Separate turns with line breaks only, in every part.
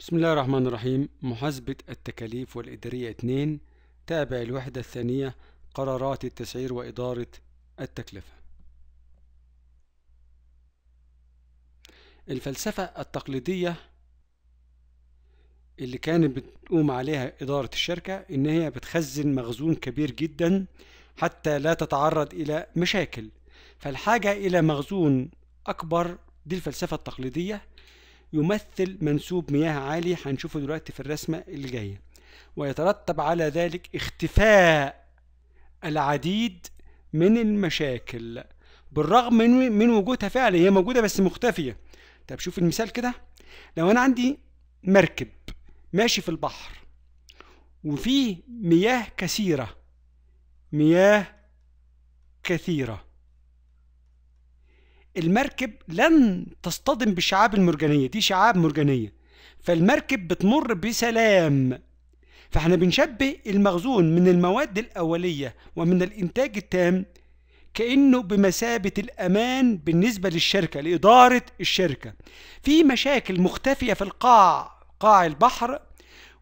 بسم الله الرحمن الرحيم محاسبة التكاليف والإدارية 2 تابع الوحدة الثانية قرارات التسعير وإدارة التكلفة الفلسفة التقليدية اللي كانت بتقوم عليها إدارة الشركة إن هي بتخزن مخزون كبير جدا حتى لا تتعرض إلى مشاكل فالحاجة إلى مخزون أكبر دي الفلسفة التقليدية يمثل منسوب مياه عالي هنشوفه دلوقتي في الرسمة اللي جاية ويترتب على ذلك اختفاء العديد من المشاكل بالرغم من من وجودها فعلا هي موجودة بس مختفية طب شوف المثال كده لو أنا عندي مركب ماشي في البحر وفيه مياه كثيرة مياه كثيرة المركب لن تصطدم بالشعاب المرجانية دي شعاب مرجانية فالمركب بتمر بسلام فاحنا بنشبه المخزون من المواد الأولية ومن الإنتاج التام كأنه بمثابة الأمان بالنسبة للشركة لإدارة الشركة في مشاكل مختفية في القاع قاع البحر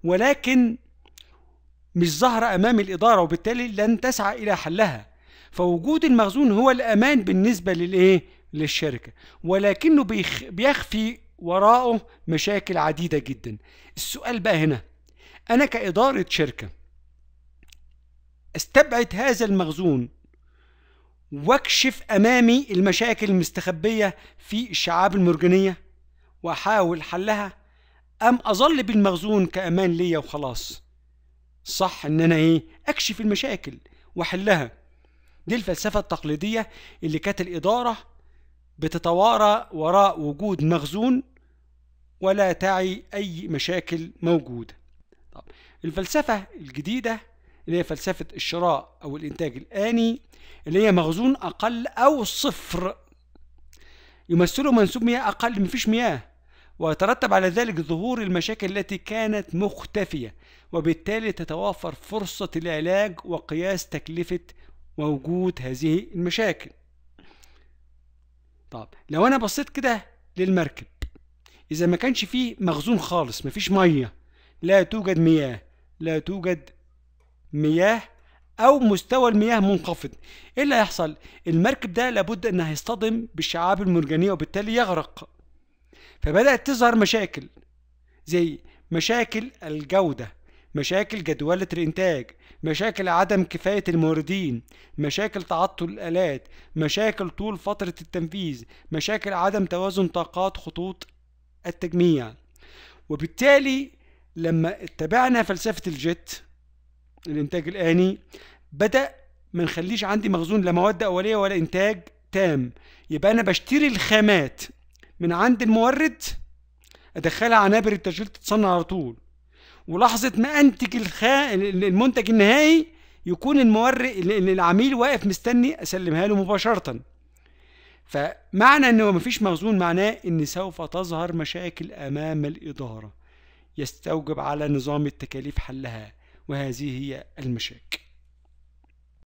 ولكن مش ظاهرة أمام الإدارة وبالتالي لن تسعى إلى حلها فوجود المخزون هو الأمان بالنسبة للإيه؟ للشركة ولكنه بيخ... بيخفي وراءه مشاكل عديدة جدا السؤال بقى هنا أنا كإدارة شركة استبعد هذا المخزون واكشف أمامي المشاكل المستخبية في الشعاب المرجانية وأحاول حلها أم أظل بالمخزون كأمان ليا وخلاص صح إن أنا إيه أكشف المشاكل وأحلها دي الفلسفة التقليدية اللي كانت الإدارة بتتوارى وراء وجود مخزون ولا تعي أي مشاكل موجودة طب الفلسفة الجديدة اللي هي فلسفة الشراء أو الإنتاج الآني اللي هي مخزون أقل أو صفر يمثله منسوب مياه أقل مفيش مياه ويترتب على ذلك ظهور المشاكل التي كانت مختفية وبالتالي تتوافر فرصة العلاج وقياس تكلفة ووجود هذه المشاكل طب لو انا بصيت كده للمركب اذا ما كانش فيه مخزون خالص مفيش ميه لا توجد مياه لا توجد مياه او مستوى المياه منخفض ايه اللي هيحصل المركب ده لابد ان هيصطدم بالشعاب المرجانيه وبالتالي يغرق فبدات تظهر مشاكل زي مشاكل الجوده مشاكل جدولة الإنتاج مشاكل عدم كفاية الموردين مشاكل تعطل الآلات مشاكل طول فترة التنفيذ مشاكل عدم توازن طاقات خطوط التجميع وبالتالي لما اتبعنا فلسفة الجت الإنتاج الآني بدأ ما نخليش عندي مخزون لا مواد أولية ولا إنتاج تام يبقى أنا بشتري الخامات من عند المورد أدخلها عنابر التشغيل تتصنع على طول ولحظه ما انتج الخا... المنتج النهائي يكون المورد العميل واقف مستني اسلمها له مباشره فمعنى انه مفيش مخزون معناه ان سوف تظهر مشاكل امام الاداره يستوجب على نظام التكاليف حلها وهذه هي المشاكل